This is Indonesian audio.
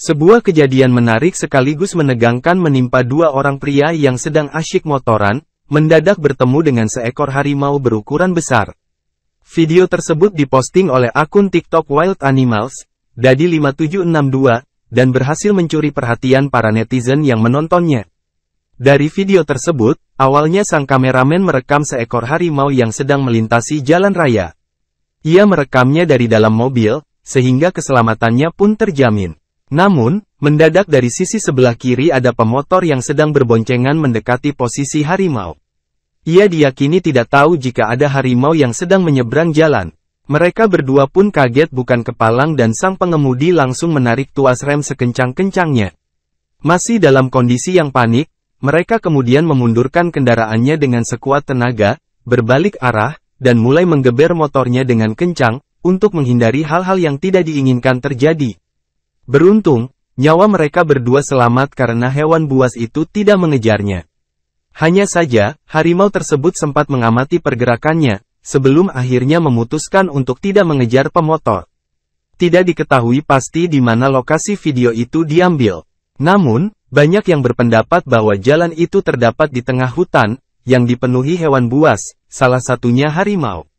Sebuah kejadian menarik sekaligus menegangkan menimpa dua orang pria yang sedang asyik motoran, mendadak bertemu dengan seekor harimau berukuran besar. Video tersebut diposting oleh akun TikTok Wild Animals, Dadi5762, dan berhasil mencuri perhatian para netizen yang menontonnya. Dari video tersebut, awalnya sang kameramen merekam seekor harimau yang sedang melintasi jalan raya. Ia merekamnya dari dalam mobil, sehingga keselamatannya pun terjamin. Namun, mendadak dari sisi sebelah kiri ada pemotor yang sedang berboncengan mendekati posisi harimau. Ia diyakini tidak tahu jika ada harimau yang sedang menyeberang jalan. Mereka berdua pun kaget bukan kepalang dan sang pengemudi langsung menarik tuas rem sekencang-kencangnya. Masih dalam kondisi yang panik, mereka kemudian memundurkan kendaraannya dengan sekuat tenaga, berbalik arah, dan mulai menggeber motornya dengan kencang, untuk menghindari hal-hal yang tidak diinginkan terjadi. Beruntung, nyawa mereka berdua selamat karena hewan buas itu tidak mengejarnya. Hanya saja, harimau tersebut sempat mengamati pergerakannya, sebelum akhirnya memutuskan untuk tidak mengejar pemotor. Tidak diketahui pasti di mana lokasi video itu diambil. Namun, banyak yang berpendapat bahwa jalan itu terdapat di tengah hutan, yang dipenuhi hewan buas, salah satunya harimau.